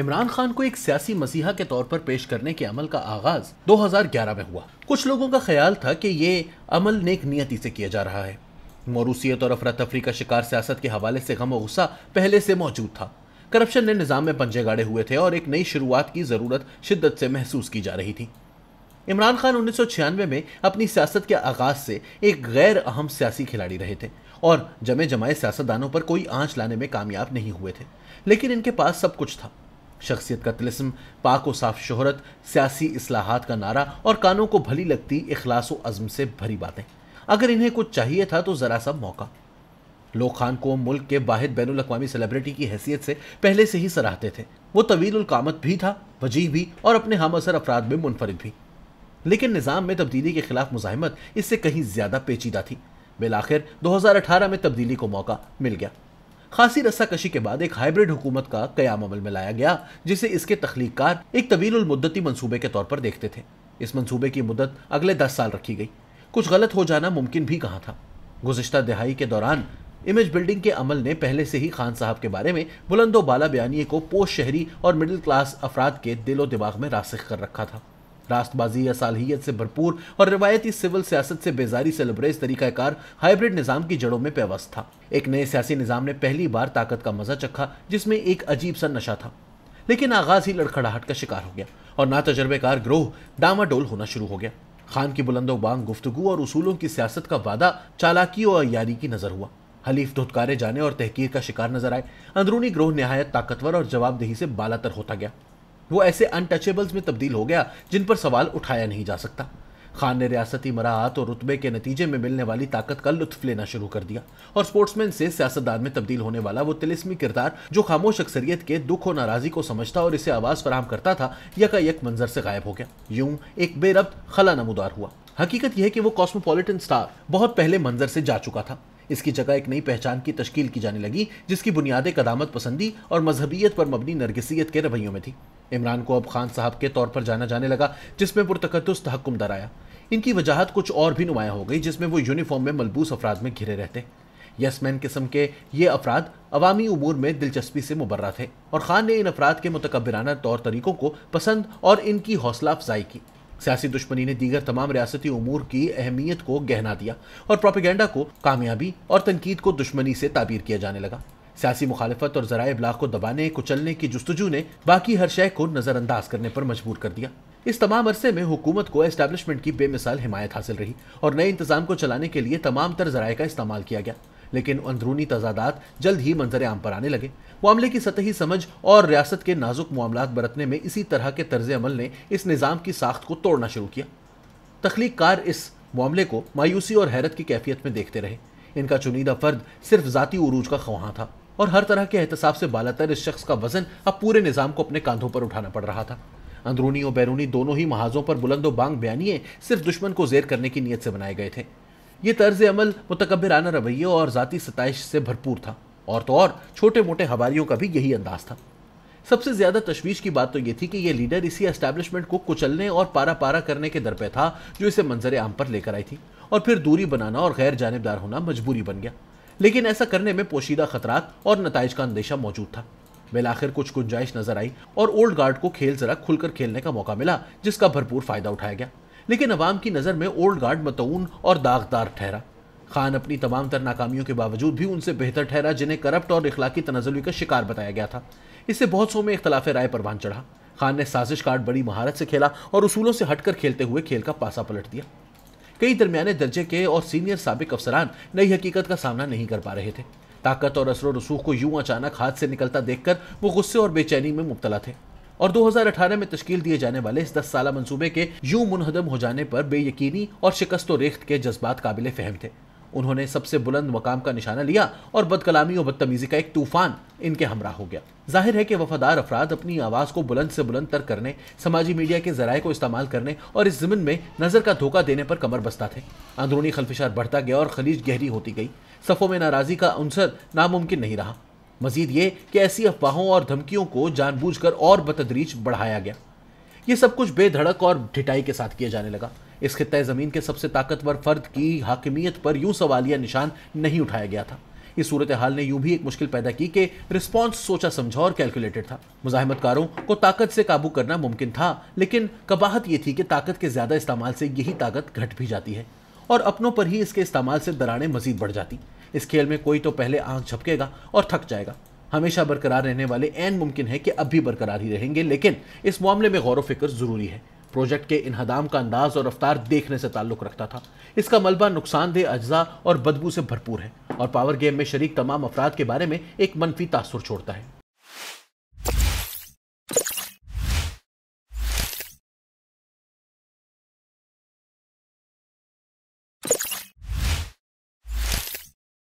इमरान खान को एक सियासी मसीहा के तौर पर पेश करने के अमल का आगाज 2011 में हुआ कुछ लोगों का ख्याल था कि ये अमल नेक नियति से किया जा रहा है मौरूसीत और अफरा तफरी का शिकार सियासत के हवाले से गम वसा गुस्सा पहले से मौजूद था करप्शन ने निज़ाम में पंजे गाड़े हुए थे और एक नई शुरुआत की ज़रूरत शिद्दत से महसूस की जा रही थी इमरान खान उन्नीस में अपनी सियासत के आगाज से एक गैर अहम सियासी खिलाड़ी रहे थे और जमे जमाए सियासतदानों पर कोई आँच लाने में कामयाब नहीं हुए थे लेकिन इनके पास सब कुछ था शख्सियत का तिलस्म पाक व साफ शहरत सियासी असलाहत का नारा और कानों को भली लगती अखलास व अज़म से भरी बातें अगर इन्हें कुछ चाहिए था तो ज़रा सा मौका लोग खान को मुल्क के वाहिद बैन अवी सेलिब्रिटी की हैसियत से पहले से ही सराहते थे वो तवील उलकामत भी था वजी भी और अपने हम असर अफराद में मुनफरद भी लेकिन निज़ाम में तब्दीली के खिलाफ मुजाहमत इससे कहीं ज़्यादा पेचीदा थी दो हज़ार अठारह में तब्दीली को मौका मिल गया खासी रस्साकशी के बाद एक हाइब्रिड हुकूमत का कयाम अमल में लाया गया जिसे इसके तख्लीकार एक तवील मुद्दती मनसूबे के तौर पर देखते थे इस मनसूबे की मुद्दत अगले दस साल रखी गई कुछ गलत हो जाना मुमकिन भी कहा था गुजशत दहाई के दौरान इमेज बिल्डिंग के अमल ने पहले से ही खान साहब के बारे में बुलंदो बाला बयानी को पोस्ट शहरी और मिडिल क्लास अफराद के दिलो दिमाग में रासिक कर रखा था रास्तबाजी या सालहियत से भरपूर और रिवायती सिविल सियासत से बेजारी से लबरेज तरीकाकार हाइब्रिड निज़ाम की जड़ों में पेवस्त था एक नए सियासी निज़ाम ने पहली बार ताकत का मजा चखा जिसमें एक अजीब सा नशा था लेकिन आगाज ही लड़खड़ाहट का शिकार हो गया और ना तजर्बेकार ग्रोह डामाडोल होना शुरू हो गया खान की बुलंदोबांग गुफ्तु और उसूलों की सियासत का वादा चालाकी और यारी की नजर हुआ हलीफ धुतकारे जाने और तहकीर का शिकार नजर आए अंदरूनी ग्रोह नहायत ताकतवर और जवाबदेही से बालातर होता गया वो ऐसे अनटचेबल्स में तब्दील हो गया जिन पर सवाल उठाया नहीं जा सकता खान ने रियासती मराहत और रुतबे के नतीजे में मिलने वाली ताकत का लुत्फ लेना शुरू कर दिया और स्पोर्ट्समैन से सियासतदान में तब्दील होने वाला वो तिलिस्मी किरदार जो खामोश अक्सरियत के दुख और नाराजी को समझता और इसे आवाज़ फराम करता था यकायक मंजर से गायब हो गया यूं एक बेरब खला नमोदार हुआ हकीकत यह है कि वो कॉस्मोपॉलिटन स्टार बहुत पहले मंजर से जा चुका था इसकी जगह एक नई पहचान की तश्कील की जाने लगी जिसकी बुनियादें कदामत पसंदी और मजहबियत पर मबनी नरगसीत के रवैयों में थी इमरान को अब खान साहब के तौर पर जाना जाने लगा जिसमें पुरतकदस तहकुम आया इनकी वजाहत कुछ और भी नुमाया हो गई जिसमें वो यूनिफॉर्म में मलबूस अफराद में घिरे रहते यसमैन किस्म के ये अफराद अवामी उमूर में दिलचस्पी से मुबर्रा थे और ख़ान ने इन अफराद के मतकबराना तौर तरीक़ों को पसंद और इनकी हौसला अफजाई की सियासी दुश्मनी ने दीगर तमाम रियासती उमूर की अहमियत को गहना दिया और प्रोपीगेंडा को कामयाबी और तनकीद को दुश्मनी से ताबीर किया जाने लगा सियासी मुखालफत और जरा अबलाग को दबाने कुचलने की जस्तजू ने बाकी हर शय को नज़रअंदाज करने पर मजबूर कर दिया इस तमाम अरसे में हुकूमत को एस्टेब्लिशमेंट की बेमिसाल हिमायत हासिल रही और नए इंतजाम को चलाने के लिए तमाम तर जराये का इस्तेमाल किया गया लेकिन अंदरूनी तजादात जल्द ही मंजर आम पर आने लगे मामले की सतही समझ और रियासत के नाजुक मामला बरतने में इसी तरह के तर्ज अमल ने इस निज़ाम की साख्त को तोड़ना शुरू किया तख्लीकार इस मामले को मायूसी और हैरत की कैफियत में देखते रहे इनका चुनिंदा फर्द सिर्फ जतीी उरूज का ख्वाह था और हर तरह के एहतसाब से बालातर इस शख्स का वजन अब पूरे निज़ाम को अपने कांधों पर उठाना पड़ रहा था अंदरूनी और बैरूनी दोनों ही महाजों पर बुलंदो बांग बयानिए सिर्फ दुश्मन को जेर करने की नीयत से बनाए गए थे ये तर्ज अमल मतकबराना रवैये और ज़ाती सतश से भरपूर था और तो और छोटे मोटे हवारीयों का भी यही अंदाज था सबसे ज़्यादा तशवीश की बात तो ये थी कि यह लीडर इसी एस्टेब्लिशमेंट को कुचलने और पारा पारा करने के दर पे था जो इसे मंजर आम पर लेकर आई थी और फिर दूरी बनाना और गैर जानबदार होना मजबूरी बन गया लेकिन ऐसा करने में पोशीदा खतरात और नतज का अंदेशा मौजूद था आखिर कुछ गुंजाइश नजर आई और ओल्ड गार्ड को खेल जरा खुलकर खेलने का मौका मिला जिसका भरपूर फायदा उठाया गया लेकिन अवाम की नज़र में ओल्ड गार्ड मतून और दागदार ठहरा खान अपनी तमाम तर नाकामियों के बावजूद भी उनसे बेहतर ठहरा जिन्हें करप्ट और इखलाकी तनजुली का शिकार बताया गया था इससे बहुत सो में इख्तलाफ राय परवान चढ़ा खान ने साजिश कार्ड बड़ी महारत से खेला और उसूलों से हटकर खेलते हुए खेल का पासा पलट दिया कई दरमियाने दर्जे के और सीनियर सबक अफसरान नई हकीकत का सामना नहीं कर पा रहे थे ताकत और असर रसूख को यूं अचानक हाथ से निकलता देखकर वो गुस्से और बेचैनी में मुबतला थे और 2018 में तश्कील दिए जाने वाले इस दस साल मनसूबे के यूं मुनहदम हो जाने पर बेयकीनी और शिकस्त रेख्त के जज्बात काबिल फहम थे उन्होंने सबसे बुलंद मकाम का निशाना लिया और बदकलामी और बदतमीजी का एक तूफान इनके हमरा हो गया जाहिर है कि वफादार अफराद अपनी आवाज़ को बुलंद से बुलंद तर करने समाजी मीडिया के जराये को इस्तेमाल करने और इस जमीन में नज़र का धोखा देने पर कमर बस्ता थे अंदरूनी खलफिशार बढ़ता गया और खलीज गहरी होती गई सफ़ों में नाराज़ी का अंसर नामुमकिन नहीं रहा मजीद ये कि ऐसी अफवाहों और धमकियों को जानबूझकर और बतदरीज बढ़ाया गया ये सब कुछ बेधड़क और ढिटाई के साथ किया जाने लगा इस खत्ते ज़मीन के सबसे ताकतवर फर्द की हाकिमियत पर यूं सवालिया निशान नहीं उठाया गया था इस सूरत हाल ने यूं भी एक मुश्किल पैदा की कि रिस्पॉन्स सोचा समझा और कैलकुलेटेड था मुजाहमतकारों को ताकत से काबू करना मुमकिन था लेकिन कबाहत यह थी कि ताकत के ज़्यादा इस्तेमाल से यही ताकत घट भी जाती है और अपनों पर ही इसके इस्तेमाल से दराड़ें मजीद बढ़ जाती इस खेल में कोई तो पहले आंख झपकेगा और थक जाएगा हमेशा बरकरार रहने वाले एन मुमकिन है कि अब भी बरकरार ही रहेंगे लेकिन इस मामले में गौर फिक्र ज़रूरी है प्रोजेक्ट के इनहदाम का अंदाज और रफ्तार देखने से ताल्लुक़ रखता था इसका मलबा नुकसानदेह अज्जा और बदबू से भरपूर है और पावर गेम में शरीक तमाम अफराद के बारे में एक मनफी तासुर छोड़ता है